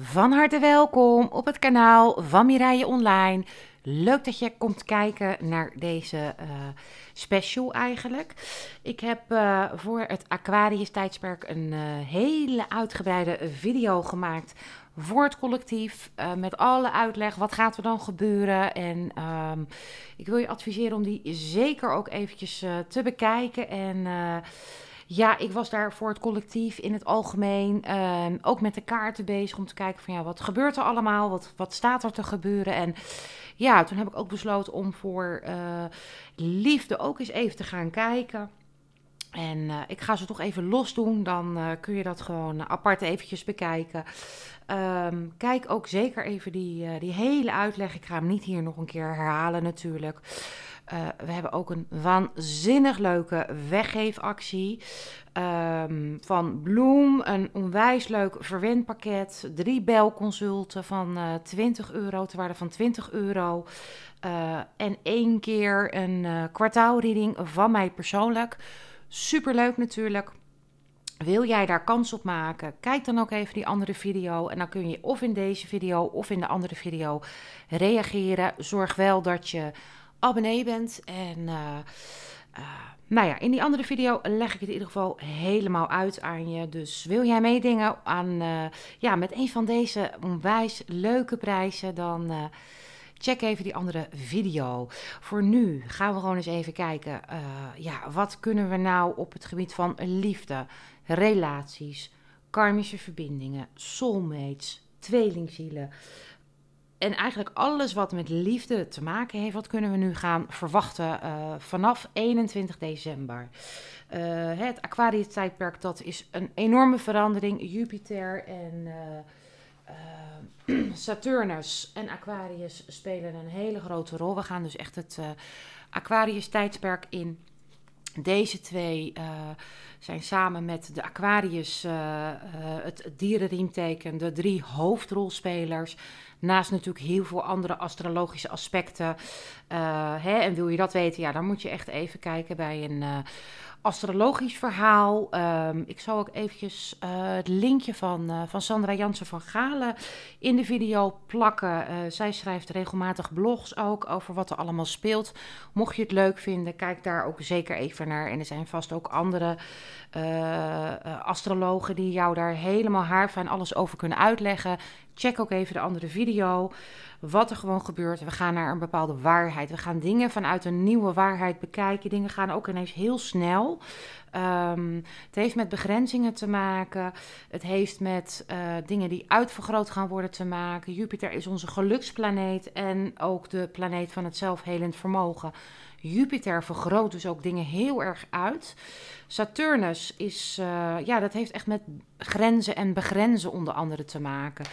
Van harte welkom op het kanaal van Mireille Online. Leuk dat je komt kijken naar deze eh, special eigenlijk. Ik heb eh, voor het Aquarius tijdsperk een eh, hele uitgebreide video gemaakt voor het collectief. met alle uitleg, wat gaat er dan gebeuren. En ehm, ik wil je adviseren om die zeker ook eventjes te bekijken en ja, ik was daar voor het collectief in het algemeen ehm, ook met de kaarten bezig om te kijken van ja, wat gebeurt er allemaal? Wat, wat staat er te gebeuren? En ja, toen heb ik ook besloten om voor eh, liefde ook eens even te gaan kijken. En eh, ik ga ze toch even los doen. Dan eh, kun je dat gewoon apart eventjes bekijken. Ehm, kijk ook zeker even die, die hele uitleg. Ik ga hem niet hier nog een keer herhalen natuurlijk. Eh, we hebben ook een waanzinnig leuke weggeefactie. Ehm, van Bloem, een onwijs leuk verwendpakket. Drie belconsulten van uh, eh, 20 euro, te waarde van 20 euro. Eh, en één keer een kwartaalreading van mij persoonlijk. Superleuk natuurlijk. Wil jij daar kans op maken? Kijk dan ook even die andere video. En dan kun je of in deze video of in de andere video reageren. Zorg wel dat je abonnee bent. En eh, eh, nou ja, in die andere video leg ik het in ieder geval helemaal uit aan je. Dus wil jij meedingen aan, eh, ja, met een van deze onwijs leuke prijzen, dan check even die andere video. Voor nu gaan we gewoon eens even kijken, ja, wat kunnen we nou op het gebied van liefde, relaties, karmische verbindingen, soulmates, tweelingzielen en eigenlijk alles wat met liefde te maken heeft, wat kunnen we nu gaan verwachten eh, vanaf 21 december? Eh, het Aquarius-tijdperk, dat is een enorme verandering. Jupiter en eh, Saturnus en Aquarius spelen een hele grote rol. We gaan dus echt het Aquarius-tijdperk in. Deze twee zijn samen met de Aquarius, eh, eh, het, dierenriemteken, de drie hoofdrolspelers. Naast natuurlijk heel veel andere astrologische aspecten. Eh, hè, en wil je dat weten, ja, dan moet je echt even kijken bij een astrologisch verhaal. Ehm, ik zal ook eventjes het linkje van, van Sandra Jansen van Galen in de video plakken. zij schrijft regelmatig blogs ook over wat er allemaal speelt. Mocht je het leuk vinden, kijk daar ook zeker even naar. En er zijn vast ook andere eh, astrologen die jou daar helemaal haar haarfijn alles over kunnen uitleggen. Check ook even de andere video. Wat er gewoon gebeurt. We gaan naar een bepaalde waarheid. We gaan dingen vanuit een nieuwe waarheid bekijken. Dingen gaan ook ineens heel snel. Ehm, het heeft met begrenzingen te maken. Het heeft met eh, dingen die uitvergroot gaan worden te maken. Jupiter is onze geluksplaneet en ook de planeet van het zelfhelend vermogen. Jupiter vergroot dus ook dingen heel erg uit. Saturnus is, eh, ja, dat heeft echt met grenzen en begrenzen onder andere te maken.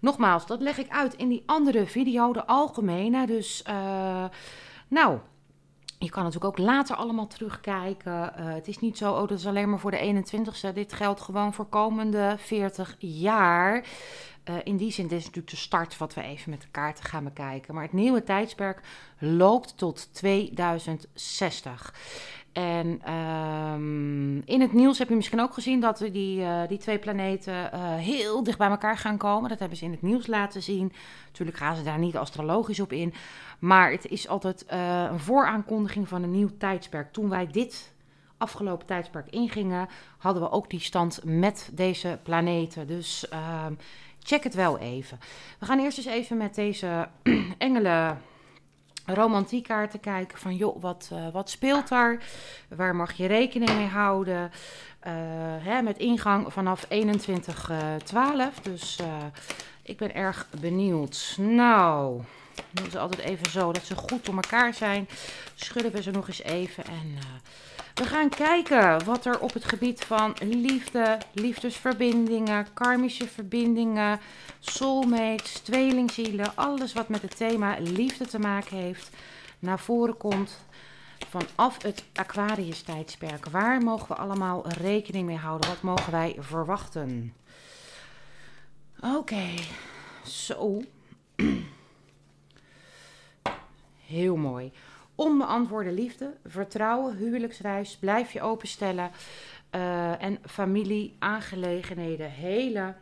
Nogmaals, dat leg ik uit in die andere video, de algemene. Dus, eh, nou, je kan natuurlijk ook later allemaal terugkijken. Uh, het is niet zo, oh, dat is alleen maar voor de 21ste. Dit geldt gewoon voor komende 40 jaar. Eh, in die zin, dit is natuurlijk de start wat we even met de kaarten gaan bekijken. Maar het nieuwe tijdsperk loopt tot 2060. En ehm, in het nieuws heb je misschien ook gezien dat die, eh, die twee planeten eh, heel dicht bij elkaar gaan komen. Dat hebben ze in het nieuws laten zien. Natuurlijk gaan ze daar niet astrologisch op in. Maar het is altijd eh, een vooraankondiging van een nieuw tijdsperk. Toen wij dit afgelopen tijdsperk ingingen, hadden we ook die stand met deze planeten. Dus ehm, check het wel even. We gaan eerst eens even met deze engelen romantiek te kijken van joh, wat, eh, wat speelt daar? Waar mag je rekening mee houden? Eh, hè, met ingang vanaf 12 Dus eh, ik ben erg benieuwd. Nou, doen ze altijd even zo dat ze goed door elkaar zijn. Schudden we ze nog eens even en we gaan kijken wat er op het gebied van liefde, liefdesverbindingen, karmische verbindingen, soulmates, tweelingzielen, alles wat met het thema liefde te maken heeft, naar voren komt vanaf het Aquarius tijdperk. Waar mogen we allemaal rekening mee houden? Wat mogen wij verwachten? Oké, zo. Heel mooi onbeantwoorde liefde, vertrouwen, huwelijksreis, blijf je openstellen. Eh, en familie, aangelegenheden, hele.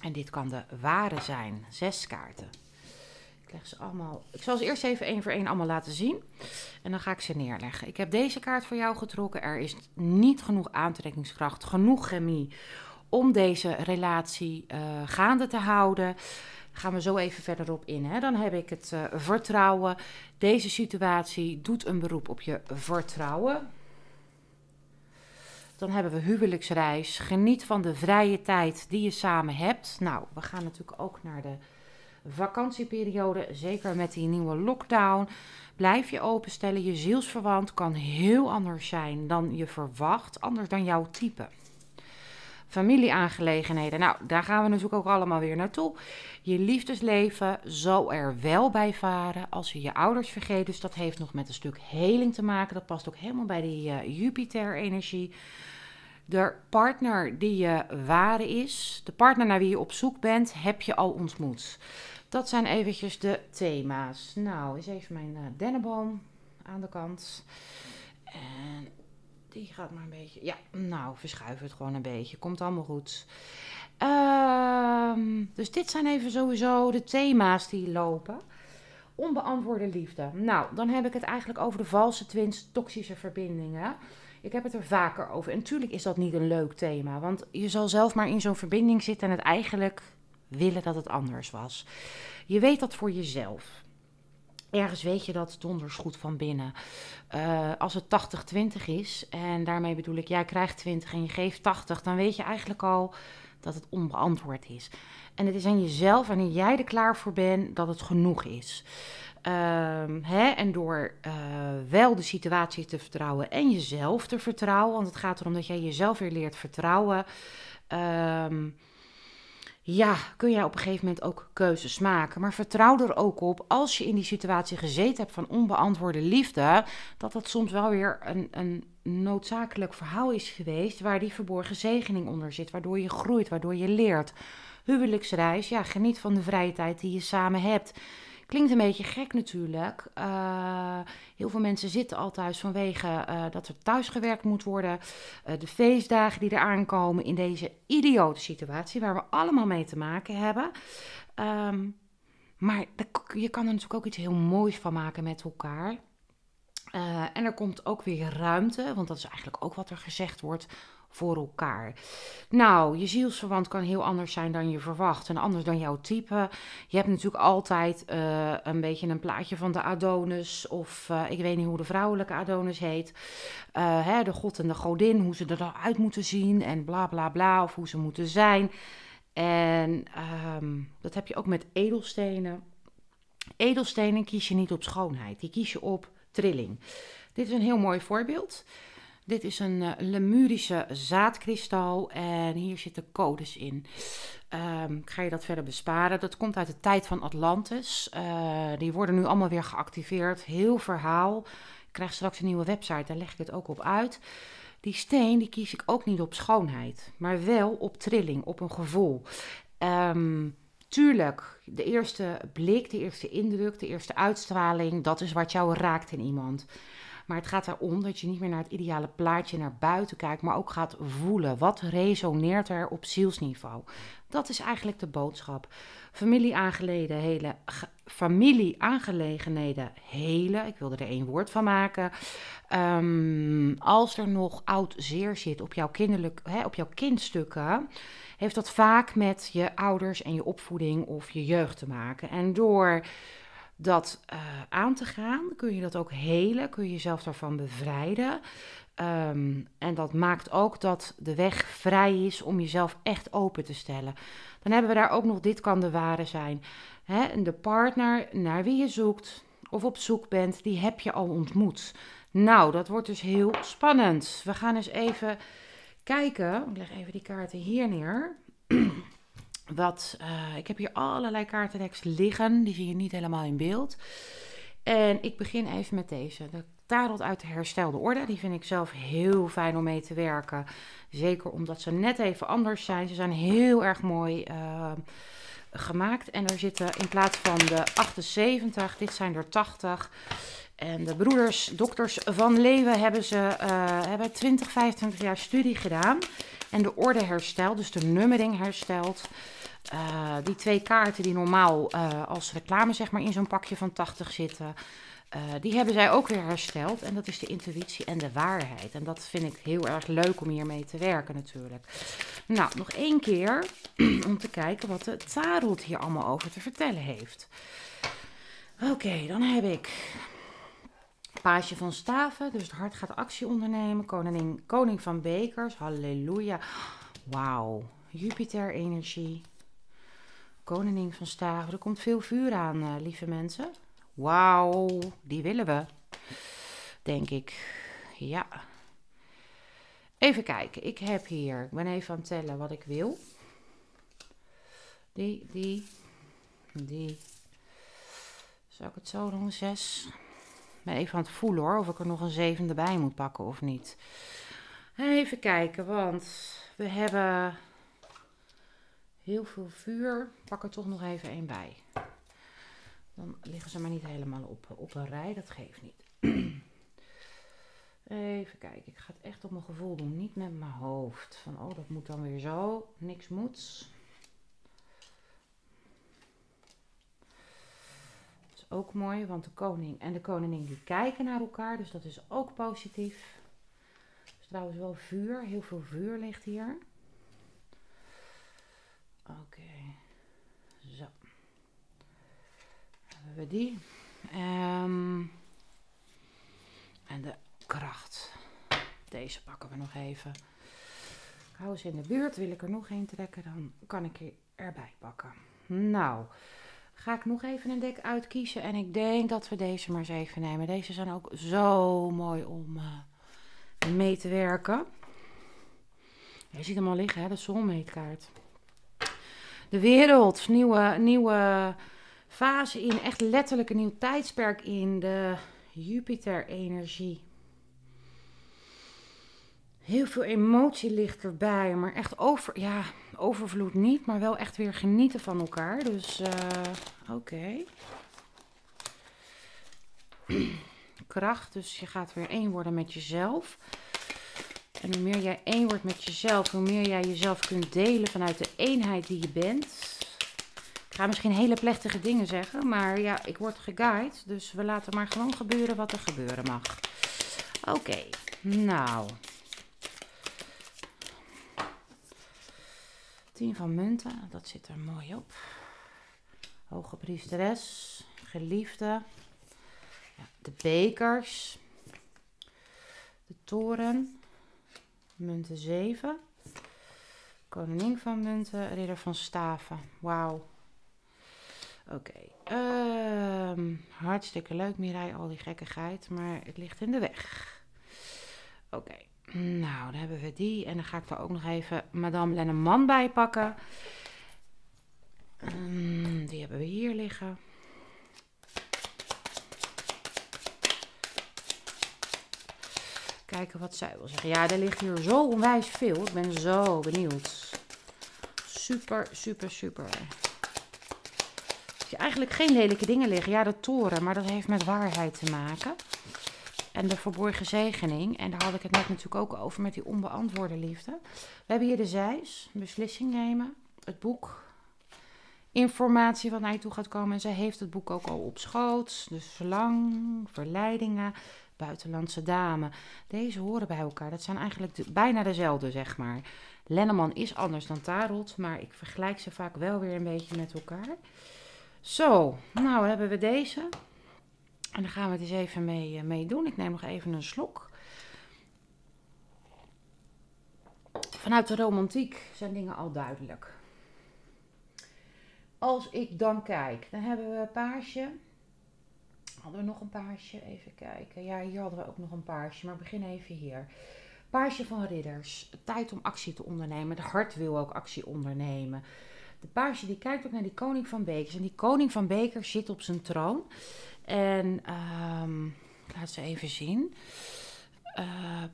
En dit kan de ware zijn. Zes kaarten. Ik leg ze allemaal. Ik zal ze eerst even één voor één allemaal laten zien. En dan ga ik ze neerleggen. Ik heb deze kaart voor jou getrokken. Er is niet genoeg aantrekkingskracht, genoeg chemie om deze relatie eh, gaande te houden gaan we zo even verder op in. Hè? Dan heb ik het eh, vertrouwen. Deze situatie doet een beroep op je vertrouwen. Dan hebben we huwelijksreis. Geniet van de vrije tijd die je samen hebt. Nou, we gaan natuurlijk ook naar de vakantieperiode. Zeker met die nieuwe lockdown. Blijf je openstellen. Je zielsverwant kan heel anders zijn dan je verwacht. Anders dan jouw type. Familie-aangelegenheden. Nou, daar gaan we natuurlijk ook allemaal weer naartoe. Je liefdesleven zal er wel bij varen als je je ouders vergeet. Dus dat heeft nog met een stuk heling te maken. Dat past ook helemaal bij die eh, Jupiter-energie. De partner die je ware is, de partner naar wie je op zoek bent, heb je al ontmoet. Dat zijn eventjes de thema's. Nou, is even mijn eh, dennenboom aan de kant. En die gaat maar een beetje. Ja, nou, verschuif het gewoon een beetje. Komt allemaal goed. Ehm, dus dit zijn even sowieso de thema's die lopen. Onbeantwoorde liefde. Nou, dan heb ik het eigenlijk over de valse twins, toxische verbindingen. Ik heb het er vaker over. En natuurlijk is dat niet een leuk thema. Want je zal zelf maar in zo'n verbinding zitten en het eigenlijk willen dat het anders was. Je weet dat voor jezelf ergens weet je dat donders goed van binnen. Eh, als het 80-20 is, en daarmee bedoel ik, jij krijgt 20 en je geeft 80, dan weet je eigenlijk al dat het onbeantwoord is. En het is aan jezelf, wanneer jij er klaar voor bent, dat het genoeg is. Ehm, hè? En door eh, wel de situatie te vertrouwen en jezelf te vertrouwen, want het gaat erom dat jij jezelf weer leert vertrouwen. Ehm, ja, kun jij op een gegeven moment ook keuzes maken. Maar vertrouw er ook op, als je in die situatie gezeten hebt van onbeantwoorde liefde, dat dat soms wel weer een, een noodzakelijk verhaal is geweest waar die verborgen zegening onder zit, waardoor je groeit, waardoor je leert. Huwelijksreis, ja, geniet van de vrije tijd die je samen hebt. Klinkt een beetje gek natuurlijk. Eh, heel veel mensen zitten al thuis vanwege eh, dat er thuis gewerkt moet worden. Eh, de feestdagen die er aankomen in deze idiote situatie waar we allemaal mee te maken hebben. Ehm, maar de, je kan er natuurlijk ook iets heel moois van maken met elkaar. en er komt ook weer ruimte, want dat is eigenlijk ook wat er gezegd wordt voor elkaar. Nou, je zielsverwant kan heel anders zijn dan je verwacht en anders dan jouw type. Je hebt natuurlijk altijd eh, een beetje een plaatje van de Adonis of eh, ik weet niet hoe de vrouwelijke Adonis heet. Eh, hè, de god en de godin, hoe ze eruit moeten zien en bla bla bla of hoe ze moeten zijn. En ehm, dat heb je ook met edelstenen. Edelstenen kies je niet op schoonheid, die kies je op trilling. Dit is een heel mooi voorbeeld. Dit is een eh, Lemurische zaadkristal en hier zitten codes in. Ehm, ik ga je dat verder besparen. Dat komt uit de tijd van Atlantis. Eh, die worden nu allemaal weer geactiveerd. Heel verhaal. Ik krijg straks een nieuwe website, daar leg ik het ook op uit. Die steen die kies ik ook niet op schoonheid, maar wel op trilling, op een gevoel. Ehm, tuurlijk, de eerste blik, de eerste indruk, de eerste uitstraling, dat is wat jou raakt in iemand. Maar het gaat erom dat je niet meer naar het ideale plaatje naar buiten kijkt, maar ook gaat voelen. Wat resoneert er op zielsniveau? Dat is eigenlijk de boodschap. Familie hele, aangelegenheden, helen. Ik wilde er één woord van maken. Ehm, als er nog oud zeer zit op jouw, kinderlijk, hè, op jouw kindstukken, heeft dat vaak met je ouders en je opvoeding of je jeugd te maken. En door dat eh, aan te gaan? Kun je dat ook helen? Kun je jezelf daarvan bevrijden? Ehm, en dat maakt ook dat de weg vrij is om jezelf echt open te stellen. Dan hebben we daar ook nog dit kan de ware zijn. Hè? De partner naar wie je zoekt of op zoek bent, die heb je al ontmoet. Nou, dat wordt dus heel spannend. We gaan eens even kijken. Ik leg even die kaarten hier neer. Wat, eh, ik heb hier allerlei kaartendeks liggen. Die zie je niet helemaal in beeld. En ik begin even met deze. De Tarot uit de herstelde orde. Die vind ik zelf heel fijn om mee te werken. Zeker omdat ze net even anders zijn. Ze zijn heel erg mooi eh, gemaakt. En er zitten in plaats van de 78, dit zijn er 80. En de broeders, dokters van Leeuwen hebben, ze, eh, hebben 20, 25 jaar studie gedaan en de orde herstelt, dus de nummering herstelt. Eh, die twee kaarten die normaal eh, als reclame zeg maar in zo'n pakje van 80 zitten, eh, die hebben zij ook weer hersteld. En dat is de intuïtie en de waarheid. En dat vind ik heel erg leuk om hiermee te werken natuurlijk. Nou, nog één keer om te kijken wat de tarot hier allemaal over te vertellen heeft. Oké, dan heb ik paasje van Staven, dus het hart gaat actie ondernemen. Koningin, koning van Bekers, halleluja. Wauw, Jupiter-energie. Koningin van Staven, er komt veel vuur aan, eh, lieve mensen. Wauw, die willen we, denk ik. Ja. Even kijken, ik heb hier, ik ben even aan het tellen wat ik wil. Die, die, die. Zou ik het zo doen? Zes ben even aan het voelen hoor, of ik er nog een zevende bij moet pakken of niet. Even kijken, want we hebben heel veel vuur. Pak er toch nog even één bij. Dan liggen ze maar niet helemaal op, op een rij, dat geeft niet. Even kijken, ik ga het echt op mijn gevoel doen, niet met mijn hoofd. Van oh, dat moet dan weer zo, niks moet. ook mooi, want de koning en de koningin die kijken naar elkaar, dus dat is ook positief. Dus trouwens wel vuur, heel veel vuur ligt hier. Oké, zo. hebben we die. Ehm, en de kracht. Deze pakken we nog even. Hou ze in de buurt, wil ik er nog één trekken, dan kan ik erbij pakken. Nou, Ga ik nog even een dek uitkiezen. En ik denk dat we deze maar eens even nemen. Deze zijn ook zo mooi om eh, mee te werken. Je ziet hem al liggen, hè? de zonmeetkaart. De wereld, nieuwe, nieuwe fase in, echt letterlijk een nieuw tijdsperk in de Jupiter-energie. Heel veel emotie ligt erbij, maar echt over, ja, overvloed niet, maar wel echt weer genieten van elkaar. Dus eh, oké. Kracht, dus je gaat weer één worden met jezelf. En hoe meer jij één wordt met jezelf, hoe meer jij jezelf kunt delen vanuit de eenheid die je bent. Ik ga misschien hele plechtige dingen zeggen, maar ja, ik word geguid. Dus we laten maar gewoon gebeuren wat er gebeuren mag. Oké, nou. 10 van munten, dat zit er mooi op. Hoge priesteres, geliefde. Ja, de bekers. De toren. Munten 7. Koningin van munten, ridder van staven. Wauw. Oké. Ehm, hartstikke leuk, Mirai, al die gekkigheid. Maar het ligt in de weg. Oké. Nou, dan hebben we die. En dan ga ik er ook nog even Madame Lenneman bij pakken. Ehm, die hebben we hier liggen. Kijken wat zij wil zeggen. Ja, er ligt hier zo onwijs veel. Ik ben zo benieuwd. Super, super, super. Je eigenlijk geen lelijke dingen liggen. Ja, de toren, maar dat heeft met waarheid te maken en de verborgen zegening. En daar had ik het net natuurlijk ook over met die onbeantwoorde liefde. We hebben hier de zeis, beslissing nemen, het boek, informatie wat naar je toe gaat komen. En zij heeft het boek ook al op schoot. Dus verlang, verleidingen, buitenlandse dame. Deze horen bij elkaar. Dat zijn eigenlijk bijna dezelfde, zeg maar. Lenneman is anders dan Tarot, maar ik vergelijk ze vaak wel weer een beetje met elkaar. Zo, nou hebben we deze. En daar gaan we het eens even eh, mee, doen. Ik neem nog even een slok. Vanuit de romantiek zijn dingen al duidelijk. Als ik dan kijk, dan hebben we paarsje. Hadden we nog een paarsje? Even kijken. Ja, hier hadden we ook nog een paarsje, maar begin even hier. Paarsje van ridders. Tijd om actie te ondernemen. Het hart wil ook actie ondernemen. De paarsje die kijkt ook naar die koning van bekers. En die koning van bekers zit op zijn troon. En um, laat ze even zien. Eh,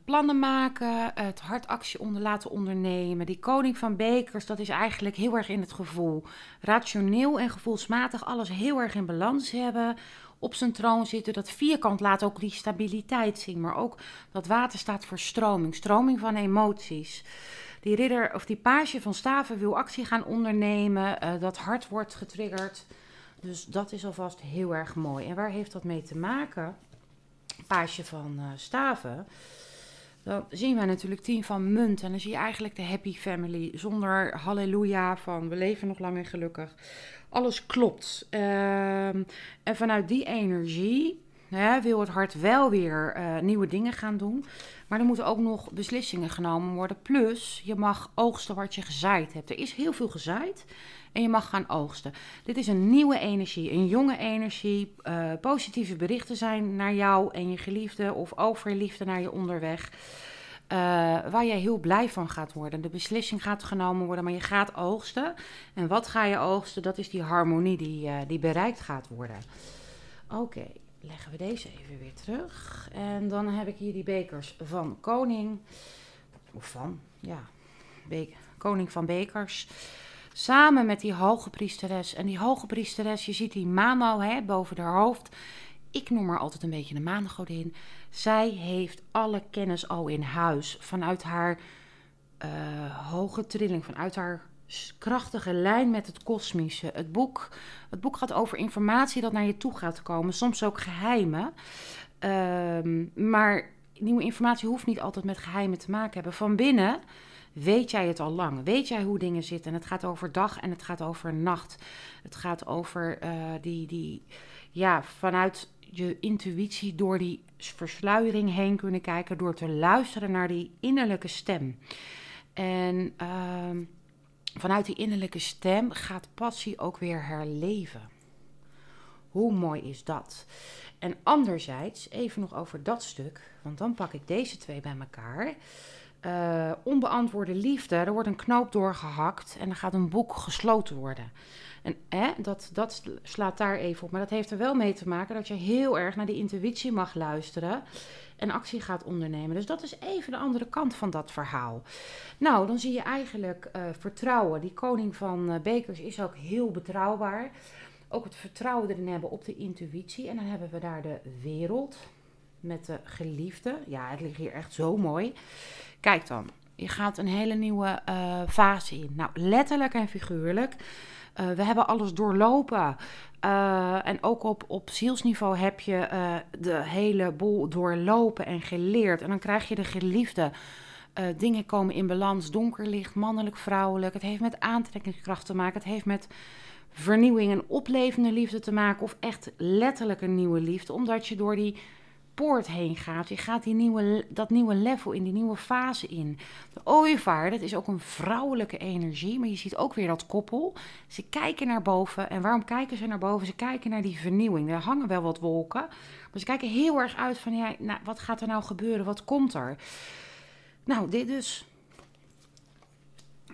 plannen maken, het hard actie onder laten ondernemen. Die koning van bekers, dat is eigenlijk heel erg in het gevoel. Rationeel en gevoelsmatig alles heel erg in balans hebben. Op zijn troon zitten. Dat vierkant laat ook die stabiliteit zien. Maar ook dat water staat voor stroming. Stroming van emoties. Die ridder of die page van staven wil actie gaan ondernemen. Eh, dat hart wordt getriggerd. Dus dat is alvast heel erg mooi. En waar heeft dat mee te maken? Paasje van eh, staven. Dan zien we natuurlijk 10 van munt. En dan zie je eigenlijk de happy family. Zonder halleluja van we leven nog lang en gelukkig. Alles klopt. Ehm, en vanuit die energie Hè, wil het hart wel weer eh, nieuwe dingen gaan doen. Maar er moeten ook nog beslissingen genomen worden. Plus, je mag oogsten wat je gezaaid hebt. Er is heel veel gezaaid en je mag gaan oogsten. Dit is een nieuwe energie, een jonge energie. Eh, positieve berichten zijn naar jou en je geliefde of over je liefde naar je onderweg. Eh, waar jij heel blij van gaat worden. De beslissing gaat genomen worden, maar je gaat oogsten. En wat ga je oogsten? Dat is die harmonie die, die bereikt gaat worden. Oké, leggen we deze even weer terug. En dan heb ik hier die bekers van Koning. Of van, ja, Koning van Bekers. Samen met die hoge priesteres. En die hoge priesteres, je ziet die mano hè, boven haar hoofd. Ik noem haar altijd een beetje de maangodin. Zij heeft alle kennis al in huis. Vanuit haar eh, hoge trilling, vanuit haar krachtige lijn met het kosmische. Het boek, het boek gaat over informatie dat naar je toe gaat komen, soms ook geheimen. Ehm, maar nieuwe informatie hoeft niet altijd met geheimen te maken hebben. Van binnen weet jij het al lang. Weet jij hoe dingen zitten. het gaat over dag en het gaat over nacht. Het gaat over eh, die, die, ja, vanuit je intuïtie door die versluiering heen kunnen kijken. Door te luisteren naar die innerlijke stem. En. Ehm, vanuit die innerlijke stem gaat passie ook weer herleven. Hoe mooi is dat? En anderzijds, even nog over dat stuk, want dan pak ik deze twee bij elkaar. Eh, onbeantwoorde liefde, er wordt een knoop doorgehakt en er gaat een boek gesloten worden. En dat, dat slaat daar even op. Maar dat heeft er wel mee te maken dat je heel erg naar die intuïtie mag luisteren en actie gaat ondernemen. Dus dat is even de andere kant van dat verhaal. Nou, dan zie je eigenlijk eh, vertrouwen. Die koning van eh, bekers is ook heel betrouwbaar. Ook het vertrouwen erin hebben op de intuïtie. En dan hebben we daar de wereld met de geliefde. Ja, het ligt hier echt zo mooi. Kijk dan, je gaat een hele nieuwe eh, fase in. Nou, letterlijk en figuurlijk. Eh, we hebben alles doorlopen. Eh, en ook op, op zielsniveau heb je de hele boel doorlopen en geleerd. En dan krijg je de geliefde. dingen komen in balans. Donker licht, mannelijk, vrouwelijk. Het heeft met aantrekkingskracht te maken. Het heeft met vernieuwing en oplevende liefde te maken. Of echt letterlijk een nieuwe liefde. Omdat je door die heen gaat. Je gaat die nieuwe, dat nieuwe level in, die nieuwe fase in. De ooievaar, dat is ook een vrouwelijke energie. Maar je ziet ook weer dat koppel. Ze kijken naar boven. En waarom kijken ze naar boven? Ze kijken naar die vernieuwing. Er hangen wel wat wolken. Maar ze kijken heel erg uit van, ja, nou, wat gaat er nou gebeuren? Wat komt er? Nou, dit dus.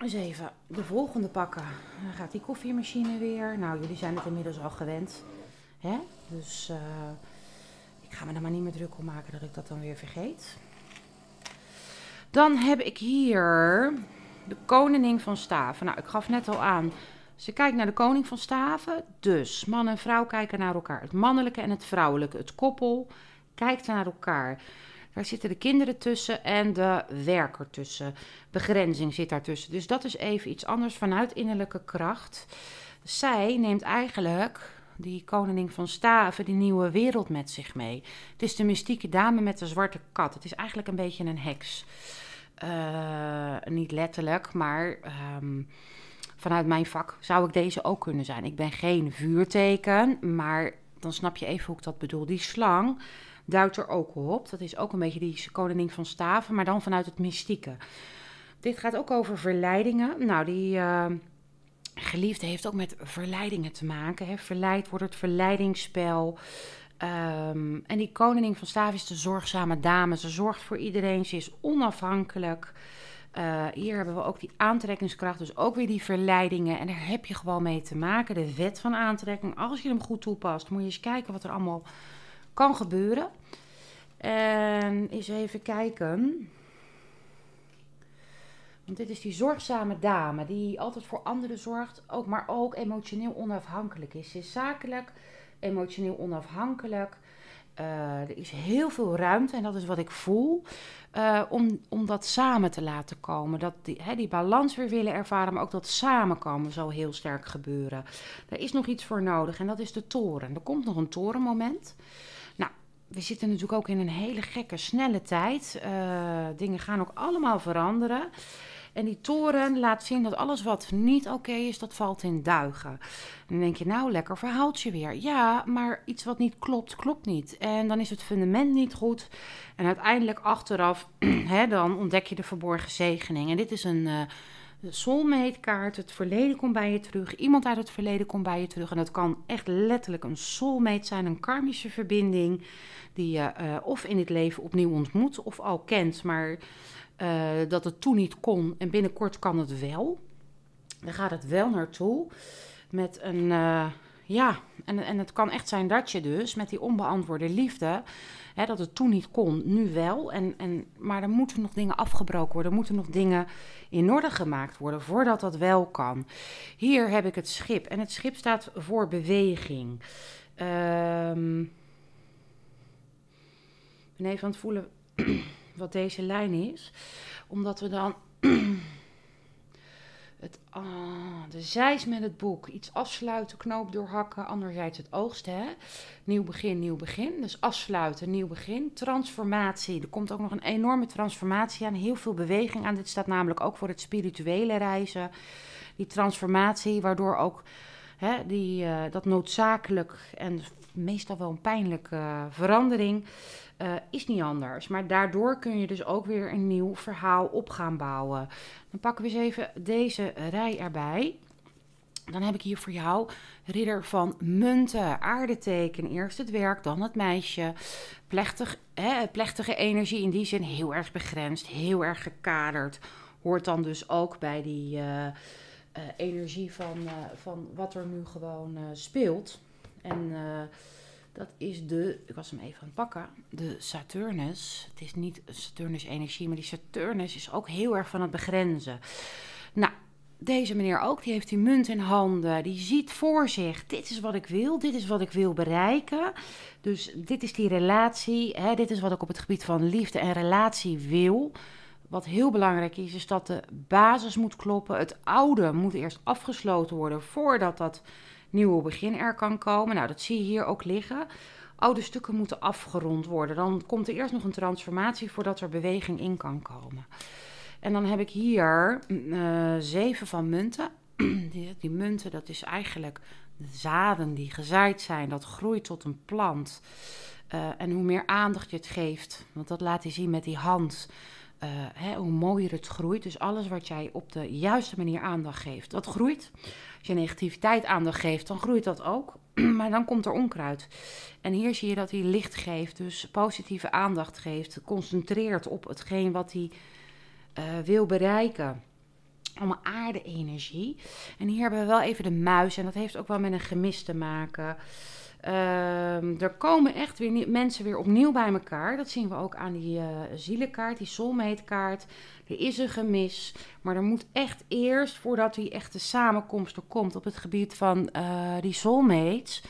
Eens even de volgende pakken. Dan gaat die koffiemachine weer. Nou, jullie zijn het inmiddels al gewend. Hè? Dus... Eh, ik ga me er maar niet meer druk om maken dat ik dat dan weer vergeet. Dan heb ik hier de koningin van staven. Nou, ik gaf net al aan. Ze kijkt naar de koning van staven. Dus man en vrouw kijken naar elkaar. Het mannelijke en het vrouwelijke. Het koppel kijkt naar elkaar. Daar zitten de kinderen tussen en de werker tussen. Begrenzing zit daartussen. Dus dat is even iets anders vanuit innerlijke kracht. Zij neemt eigenlijk die koningin van Staven, die nieuwe wereld met zich mee. Het is de mystieke dame met de zwarte kat. Het is eigenlijk een beetje een heks. Eh, niet letterlijk, maar ehm, vanuit mijn vak zou ik deze ook kunnen zijn. Ik ben geen vuurteken, maar dan snap je even hoe ik dat bedoel. Die slang duidt er ook op. Dat is ook een beetje die koningin van Staven, maar dan vanuit het mystieke. Dit gaat ook over verleidingen. Nou, die. Eh, geliefde heeft ook met verleidingen te maken. Hè? Verleid wordt het verleidingsspel. Ehm, en die koningin van Staaf is de zorgzame dame. Ze zorgt voor iedereen, ze is onafhankelijk. Eh, hier hebben we ook die aantrekkingskracht, dus ook weer die verleidingen. En daar heb je gewoon mee te maken. De wet van aantrekking, als je hem goed toepast, moet je eens kijken wat er allemaal kan gebeuren. En eens even kijken. Want dit is die zorgzame dame die altijd voor anderen zorgt, ook, maar ook emotioneel onafhankelijk is. Ze is zakelijk, emotioneel onafhankelijk. Eh, er is heel veel ruimte, en dat is wat ik voel, eh, om, om dat samen te laten komen. Dat die, die balans weer willen ervaren, maar ook dat samenkomen zal heel sterk gebeuren. Er is nog iets voor nodig en dat is de toren. Er komt nog een torenmoment. Nou, we zitten natuurlijk ook in een hele gekke, snelle tijd. Eh, dingen gaan ook allemaal veranderen. En die toren laat zien dat alles wat niet oké is, dat valt in duigen. dan denk je, nou, lekker verhaaltje weer. Ja, maar iets wat niet klopt, klopt niet. En dan is het fundament niet goed. En uiteindelijk achteraf, hè, dan ontdek je de verborgen zegening. En dit is een... Uh, eh, soulmate kaart. Het verleden komt bij je terug. Iemand uit het verleden komt bij je terug. En dat kan echt letterlijk een soulmate zijn, een karmische verbinding. Die je eh, of in dit leven opnieuw ontmoet of al kent. Maar eh, dat het toen niet kon en binnenkort kan het wel. Daar gaat het wel naartoe. Met een, eh, ja, en, en het kan echt zijn dat je dus met die onbeantwoorde liefde, hè, dat het toen niet kon, nu wel. En, en, maar er moeten nog dingen afgebroken worden, er moeten nog dingen in orde gemaakt worden voordat dat wel kan. Hier heb ik het schip en het schip staat voor beweging. Um, ehm, ben even aan het voelen wat deze lijn is. Omdat we dan het, ah, de zijs met het boek. Iets afsluiten, knoop doorhakken. Anderzijds het oogsten. Hè? Nieuw begin, nieuw begin. Dus afsluiten, nieuw begin. Transformatie. Er komt ook nog een enorme transformatie aan. Heel veel beweging aan. Dit staat namelijk ook voor het spirituele reizen. Die transformatie, waardoor ook Hè, die, eh, dat noodzakelijk en meestal wel een pijnlijke verandering eh, is niet anders. Maar daardoor kun je dus ook weer een nieuw verhaal op gaan bouwen. Dan pakken we eens even deze rij erbij. Dan heb ik hier voor jou ridder van munten, aardeteken. Eerst het werk, dan het meisje. Plechtig, hè, plechtige energie in die zin heel erg begrensd, heel erg gekaderd. Hoort dan dus ook bij die... Eh, eh, energie van, eh, van wat er nu gewoon eh, speelt. En dat is de, ik was hem even aan het pakken, de Saturnus. Het is niet Saturnus-energie, maar die Saturnus is ook heel erg van het begrenzen. Nou, deze meneer ook, die heeft die munt in handen. Die ziet voor zich, dit is wat ik wil, dit is wat ik wil bereiken. Dus dit is die relatie, hè, dit is wat ik op het gebied van liefde en relatie wil. Wat heel belangrijk is, is dat de basis moet kloppen. Het oude moet eerst afgesloten worden voordat dat nieuwe begin er kan komen. Nou, dat zie je hier ook liggen. Oude stukken moeten afgerond worden. Dan komt er eerst nog een transformatie voordat er beweging in kan komen. En dan heb ik hier mm, eh, zeven van munten. Die, munten, dat is eigenlijk de zaden die gezaaid zijn. Dat groeit tot een plant. Eh, en hoe meer aandacht je het geeft, want dat laat hij zien met die hand. Eh, hè, hoe mooier het groeit. Dus alles wat jij op de juiste manier aandacht geeft, dat groeit. Als je negativiteit aandacht geeft, dan groeit dat ook. maar dan komt er onkruid. En hier zie je dat hij licht geeft, dus positieve aandacht geeft. Concentreert op hetgeen wat hij eh, wil bereiken. Allemaal aarde-energie. En hier hebben we wel even de muis. En dat heeft ook wel met een gemis te maken. Ehm, er komen echt weer mensen weer opnieuw bij elkaar. Dat zien we ook aan die uh, zielenkaart, die soulmatekaart. Er is een gemis, maar er moet echt eerst, voordat die echte samenkomst er komt op het gebied van eh, die soulmates,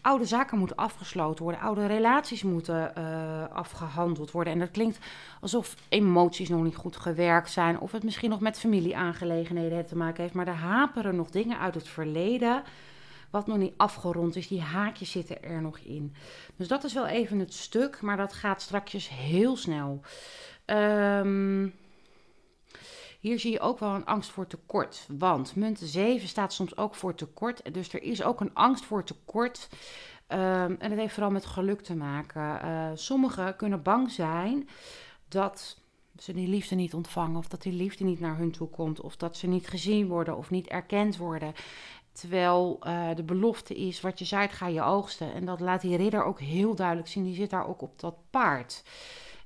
oude zaken moeten afgesloten worden, oude relaties moeten eh, afgehandeld worden. En dat klinkt alsof emoties nog niet goed gewerkt zijn, of het misschien nog met familieaangelegenheden te maken heeft, maar er haperen nog dingen uit het verleden wat nog niet afgerond is. Die haakjes zitten er nog in. Dus dat is wel even het stuk, maar dat gaat strakjes heel snel. Ehm, hier zie je ook wel een angst voor tekort. Want munt 7 staat soms ook voor tekort. Dus er is ook een angst voor tekort. Ehm, en dat heeft vooral met geluk te maken. Eh, sommigen kunnen bang zijn dat ze die liefde niet ontvangen, of dat die liefde niet naar hun toe komt, of dat ze niet gezien worden of niet erkend worden. Terwijl eh, de belofte is, wat je zaait ga je oogsten. En dat laat die ridder ook heel duidelijk zien. Die zit daar ook op dat paard.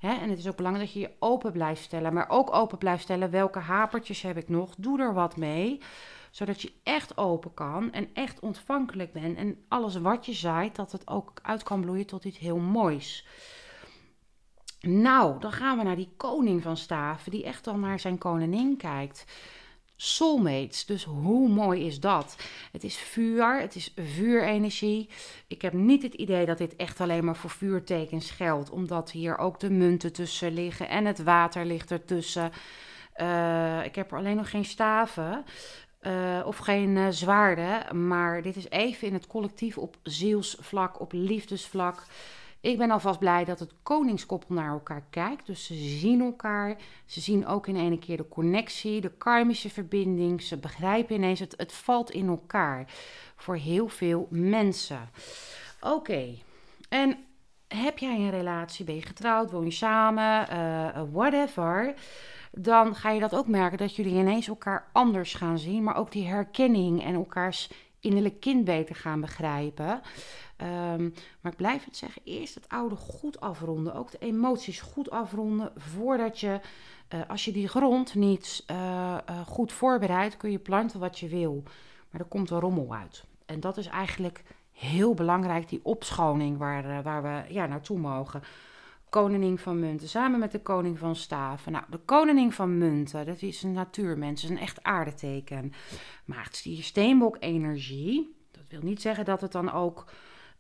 Hè? En het is ook belangrijk dat je je open blijft stellen. Maar ook open blijft stellen, welke hapertjes heb ik nog? Doe er wat mee. Zodat je echt open kan en echt ontvankelijk bent. En alles wat je zaait, dat het ook uit kan bloeien tot iets heel moois. Nou, dan gaan we naar die koning van staven, die echt al naar zijn koningin kijkt soulmates. Dus hoe mooi is dat? Het is vuur, het is vuurenergie. Ik heb niet het idee dat dit echt alleen maar voor vuurtekens geldt, omdat hier ook de munten tussen liggen en het water ligt ertussen. Uh, ik heb er alleen nog geen staven. Eh, of geen eh, zwaarden, maar dit is even in het collectief op zielsvlak, op liefdesvlak. Ik ben alvast blij dat het koningskoppel naar elkaar kijkt. Dus ze zien elkaar. Ze zien ook in een keer de connectie, de karmische verbinding. Ze begrijpen ineens, het, het valt in elkaar. Voor heel veel mensen. Oké. En heb jij een relatie? Ben je getrouwd? Woon je samen? Eh, whatever dan ga je dat ook merken dat jullie ineens elkaar anders gaan zien, maar ook die herkenning en elkaars innerlijk kind beter gaan begrijpen. Ehm, maar ik blijf het zeggen, eerst het oude goed afronden. Ook de emoties goed afronden voordat je, eh, als je die grond niet eh, eh, goed voorbereidt, kun je planten wat je wil. Maar er komt een rommel uit. En dat is eigenlijk heel belangrijk, die opschoning waar, waar we ja, naartoe mogen koningin van Munten, samen met de koning van Staven. Nou, de koningin van Munten, dat is een natuurmens, is een echt aardeteken. Maar het is die steenbok-energie. Dat wil niet zeggen dat het dan ook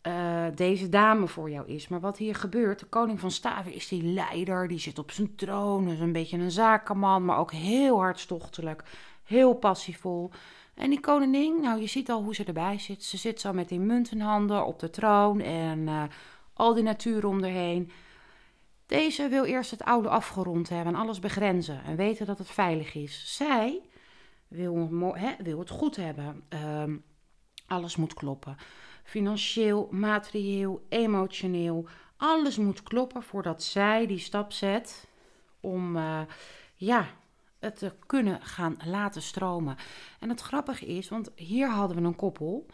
eh, deze dame voor jou is. Maar wat hier gebeurt, de koning van Staven is die leider, die zit op zijn troon, is een beetje een zakenman, maar ook heel hartstochtelijk, heel passievol. En die koningin, nou je ziet al hoe ze erbij zit. Ze zit zo met die muntenhanden op de troon en eh, al die natuur om erheen. Deze wil eerst het oude afgerond hebben en alles begrenzen en weten dat het veilig is. Zij wil, wil het goed hebben. Ehm, alles moet kloppen. Financieel, materieel, emotioneel. Alles moet kloppen voordat zij die stap zet om eh, ja, het te kunnen gaan laten stromen. En het grappige is, want hier hadden we een koppel.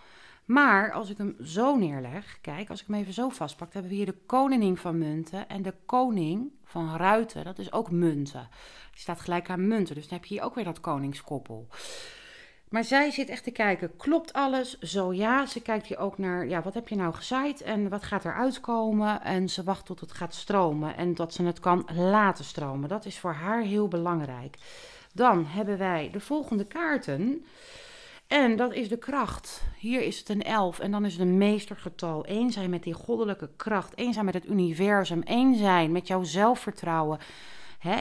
Maar als ik hem zo neerleg, kijk, als ik hem even zo vastpak, dan hebben we hier de koning van munten en de koning van ruiten. Dat is ook munten. Die staat gelijk aan munten, dus dan heb je hier ook weer dat koningskoppel. Maar zij zit echt te kijken, klopt alles? Zo ja, ze kijkt hier ook naar, ja, wat heb je nou gezaaid en wat gaat eruit komen? En ze wacht tot het gaat stromen en dat ze het kan laten stromen. Dat is voor haar heel belangrijk. Dan hebben wij de volgende kaarten. En dat is de kracht. Hier is het een elf en dan is het een meestergetal. Eén zijn met die goddelijke kracht, één zijn met het universum, Eén zijn met jouw zelfvertrouwen.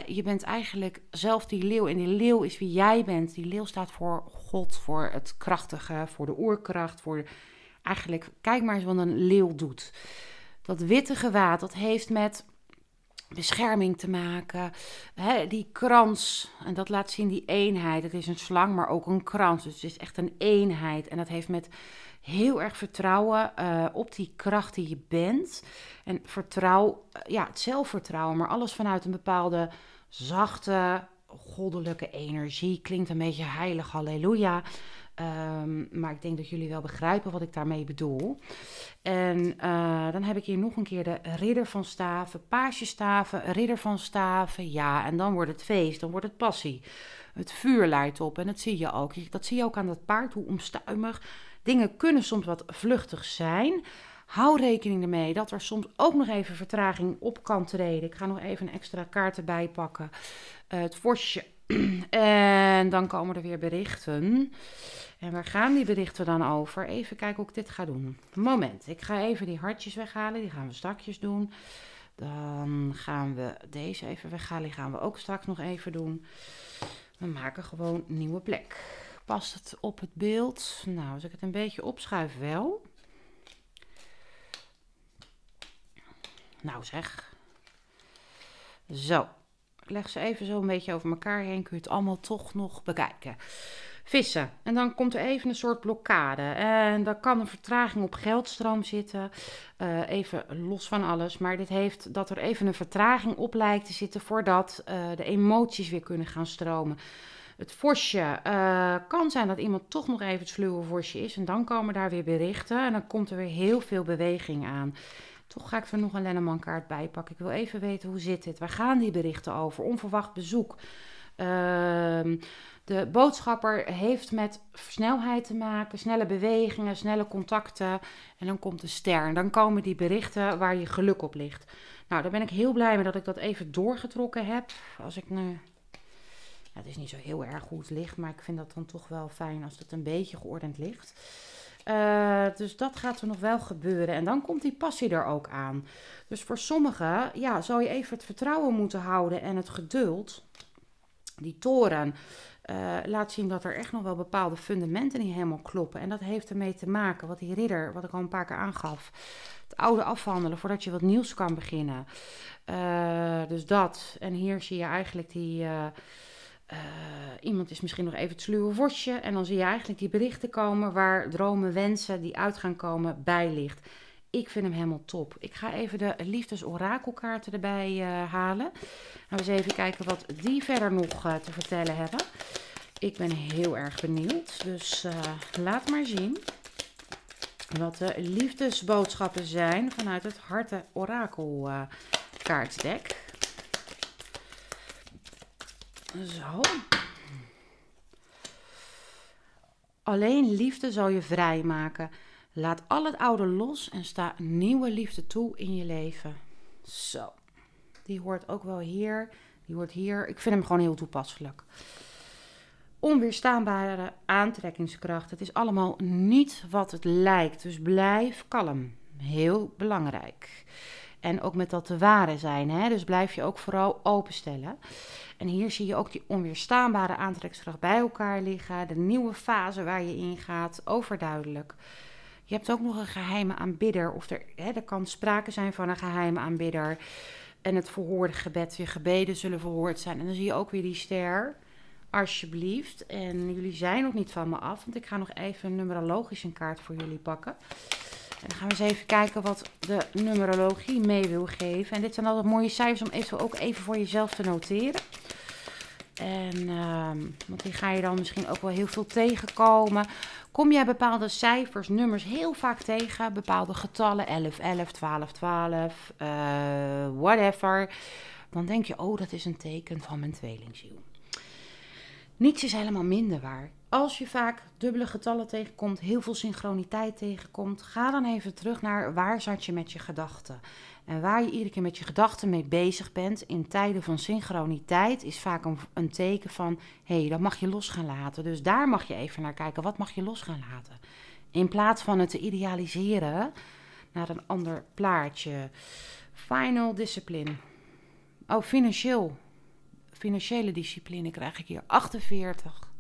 je bent eigenlijk zelf die leeuw en die leeuw is wie jij bent. Die leeuw staat voor God, voor het krachtige, voor de oerkracht, voor eigenlijk, kijk maar eens wat een leeuw doet. Dat witte gewaad, dat heeft met bescherming te maken. die krans, en dat laat zien die eenheid. Het is een slang, maar ook een krans. Dus het is echt een eenheid. En dat heeft met heel erg vertrouwen eh, op die kracht die je bent. En vertrouw, eh, ja, het zelfvertrouwen, maar alles vanuit een bepaalde zachte, goddelijke energie. Klinkt een beetje heilig, halleluja. Ehm, maar ik denk dat jullie wel begrijpen wat ik daarmee bedoel. En eh, dan heb ik hier nog een keer de ridder van staven, staven, ridder van staven. Ja, en dan wordt het feest, dan wordt het passie. Het vuur leidt op en dat zie je ook. Dat zie je ook aan dat paard, hoe omstuimig. Dingen kunnen soms wat vluchtig zijn. Hou rekening ermee dat er soms ook nog even vertraging op kan treden. Ik ga nog even een extra kaart erbij pakken. Eh, het vorstje. En dan komen er weer berichten. En waar gaan die berichten dan over? Even kijken hoe ik dit ga doen. Moment, ik ga even die hartjes weghalen. Die gaan we strakjes doen. Dan gaan we deze even weghalen. Die gaan we ook straks nog even doen. We maken gewoon een nieuwe plek. Past het op het beeld? Nou, als ik het een beetje opschuif wel. Nou zeg. Zo, leg ze even zo een beetje over elkaar heen. Kun je het allemaal toch nog bekijken. Vissen. En dan komt er even een soort blokkade. En dan kan een vertraging op geldstroom zitten. Eh, even los van alles. Maar dit heeft dat er even een vertraging op lijkt te zitten voordat eh, de emoties weer kunnen gaan stromen. Het vosje eh, kan zijn dat iemand toch nog even het sluwe vosje is. En dan komen daar weer berichten. En dan komt er weer heel veel beweging aan. Toch ga ik er nog een kaart bij pakken. Ik wil even weten hoe zit het. Waar gaan die berichten over? Onverwacht bezoek. Ehm, de boodschapper heeft met snelheid te maken, snelle bewegingen, snelle contacten. En dan komt de ster. dan komen die berichten waar je geluk op ligt. Nou, daar ben ik heel blij mee dat ik dat even doorgetrokken heb. Als ik nu. het is niet zo heel erg goed ligt, maar ik vind dat dan toch wel fijn als dat een beetje geordend ligt. Eh, dus dat gaat er nog wel gebeuren. En dan komt die passie er ook aan. Dus voor sommigen ja, zou je even het vertrouwen moeten houden en het geduld. Die toren eh, laat zien dat er echt nog wel bepaalde fundamenten niet helemaal kloppen. En dat heeft ermee te maken, wat die ridder, wat ik al een paar keer aangaf. Het oude afhandelen voordat je wat nieuws kan beginnen. Eh, dus dat. En hier zie je eigenlijk die eh, iemand is misschien nog even het sluwe vosje. En dan zie je eigenlijk die berichten komen waar dromen, wensen die uit gaan komen bij ligt. Ik vind hem helemaal top. Ik ga even de liefdesorakelkaarten erbij eh, halen. en we eens even kijken wat die verder nog eh, te vertellen hebben. Ik ben heel erg benieuwd. Dus laat maar zien wat de liefdesboodschappen zijn vanuit het harte orakelkaartdek. Zo. Alleen liefde zal je vrijmaken. Laat al het oude los en sta nieuwe liefde toe in je leven. Zo. Die hoort ook wel hier. Die hoort hier. Ik vind hem gewoon heel toepasselijk. Onweerstaanbare aantrekkingskracht. Het is allemaal niet wat het lijkt. Dus blijf kalm. Heel belangrijk. En ook met dat te ware zijn. Hè? Dus blijf je ook vooral openstellen. En hier zie je ook die onweerstaanbare aantrekkingskracht bij elkaar liggen. De nieuwe fase waar je in gaat, overduidelijk. Je hebt ook nog een geheime aanbidder. Of er, hè, er kan sprake zijn van een geheime aanbidder. En het verhoorde gebed, je gebeden zullen verhoord zijn. En dan zie je ook weer die ster. Alsjeblieft. En jullie zijn nog niet van me af, want ik ga nog even numerologisch een kaart voor jullie pakken. En dan gaan we eens even kijken wat de numerologie mee wil geven. En dit zijn altijd mooie cijfers om even, ook even voor jezelf te noteren. En, ehm, want die ga je dan misschien ook wel heel veel tegenkomen. Kom jij bepaalde cijfers, nummers heel vaak tegen? Bepaalde getallen, 11, 11, 12, 12, whatever. Dan denk je, oh, dat is een teken van mijn tweelingziel. Niets is helemaal minder waar als je vaak dubbele getallen tegenkomt, heel veel synchroniteit tegenkomt, ga dan even terug naar waar zat je met je gedachten. En waar je iedere keer met je gedachten mee bezig bent in tijden van synchroniteit, is vaak een, een teken van hé, hey, dat mag je los gaan laten. Dus daar mag je even naar kijken. Wat mag je los gaan laten? In plaats van het te idealiseren naar een ander plaatje. Final discipline. Oh, financieel. Financiële discipline krijg ik hier 48.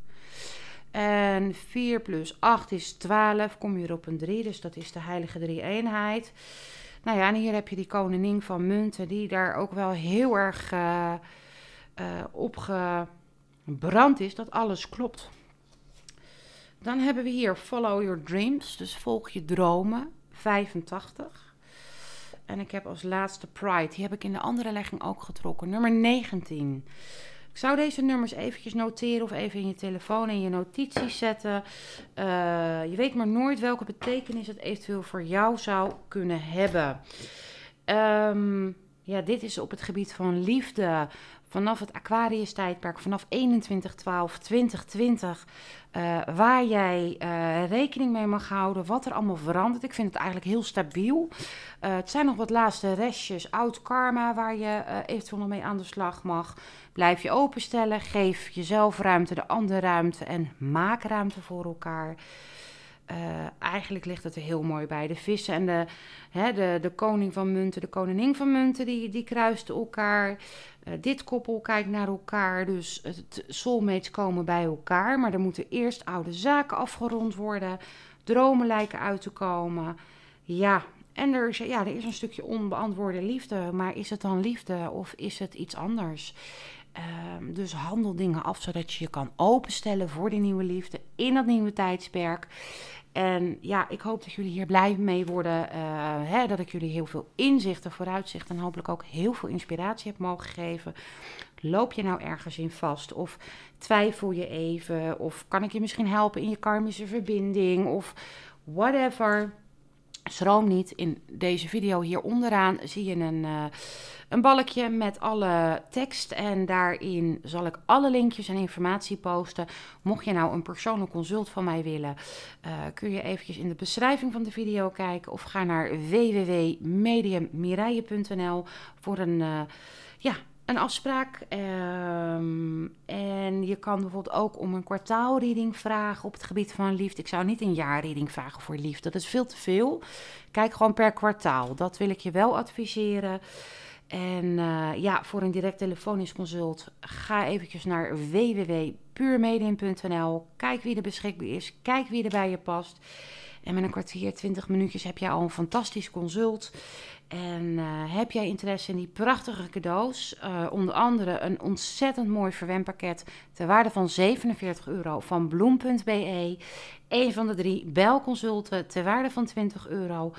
En 4 plus 8 is 12. Kom je op een 3, dus dat is de heilige drie-eenheid. Nou ja, en hier heb je die koningin van munten, die daar ook wel heel erg uh, op gebrand is dat alles klopt. Dan hebben we hier Follow Your Dreams, dus volg je dromen, 85. En ik heb als laatste Pride, die heb ik in de andere legging ook getrokken, nummer 19. Ik zou deze nummers eventjes noteren of even in je telefoon en je notities zetten. Eh, je weet maar nooit welke betekenis het eventueel voor jou zou kunnen hebben. Ehm, ja, dit is op het gebied van liefde, vanaf het Aquarius tijdperk, vanaf 12, 2020, uh, waar jij eh, rekening mee mag houden, wat er allemaal verandert. Ik vind het eigenlijk heel stabiel. Eh, het zijn nog wat laatste restjes, oud karma, waar je eh, eventueel nog mee aan de slag mag. Blijf je openstellen, geef jezelf ruimte, de ander ruimte en maak ruimte voor elkaar. eigenlijk ligt het er heel mooi bij. De vissen en de, hè, de, de koning van munten, de koningin van munten, die, die kruisten elkaar. Eh, dit koppel kijkt naar elkaar, dus het soulmates komen bij elkaar. Maar er moeten eerst oude zaken afgerond worden. Dromen lijken uit te komen. Ja, en er is, ja, er is een stukje onbeantwoorde liefde. Maar is het dan liefde of is het iets anders? Ehm, dus handel dingen af zodat je je kan openstellen voor die nieuwe liefde in dat nieuwe tijdsperk. En ja, ik hoop dat jullie hier blij mee worden. Eh, hè, dat ik jullie heel veel inzichten, vooruitzicht en hopelijk ook heel veel inspiratie heb mogen geven. Loop je nou ergens in vast? Of twijfel je even? Of kan ik je misschien helpen in je karmische verbinding? Of whatever. Schroom niet, in deze video hier onderaan zie je een, eh, een balkje met alle tekst. En daarin zal ik alle linkjes en informatie posten. Mocht je nou een persoonlijk consult van mij willen, eh, kun je eventjes in de beschrijving van de video kijken. Of ga naar www.mediummireille.nl voor een... Eh, ja, een afspraak. Ehm, en je kan bijvoorbeeld ook om een kwartaalreading vragen op het gebied van liefde. Ik zou niet een jaarreading vragen voor liefde. Dat is veel te veel. Kijk gewoon per kwartaal. Dat wil ik je wel adviseren. En eh, ja, voor een direct telefonisch consult ga eventjes naar www.puremedien.nl. Kijk wie er beschikbaar is. Kijk wie er bij je past. En met een kwartier, twintig minuutjes heb jij al een fantastisch consult. En eh, heb jij interesse in die prachtige cadeaus? Eh, onder andere een ontzettend mooi verwempakket ter waarde van 47 euro van bloem.be. Een van de drie belconsulten ter waarde van 20 euro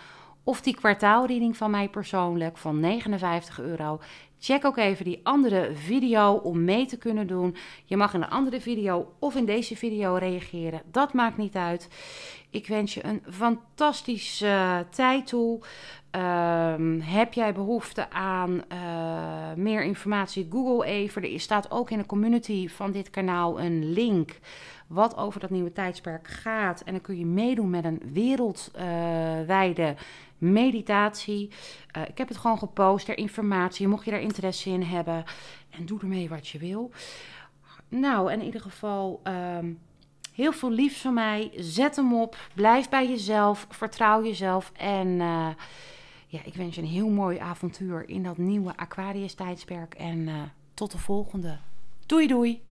of die kwartaalreading van mij persoonlijk van 59 euro. Check ook even die andere video om mee te kunnen doen. Je mag in een andere video of in deze video reageren. Dat maakt niet uit. Ik wens je een fantastische eh, tijd toe. Ehm, heb jij behoefte aan eh, meer informatie? Google even. Er staat ook in de community van dit kanaal een link wat over dat nieuwe tijdsperk gaat. En dan kun je meedoen met een wereldwijde eh, meditatie. Eh, ik heb het gewoon gepost, ter informatie, mocht je daar interesse in hebben. En doe ermee wat je wil. Nou, in ieder geval ehm, heel veel liefs van mij. Zet hem op, blijf bij jezelf, vertrouw jezelf en... Eh, ja, ik wens je een heel mooi avontuur in dat nieuwe Aquarius-tijdsperk. En eh, tot de volgende. Doei doei!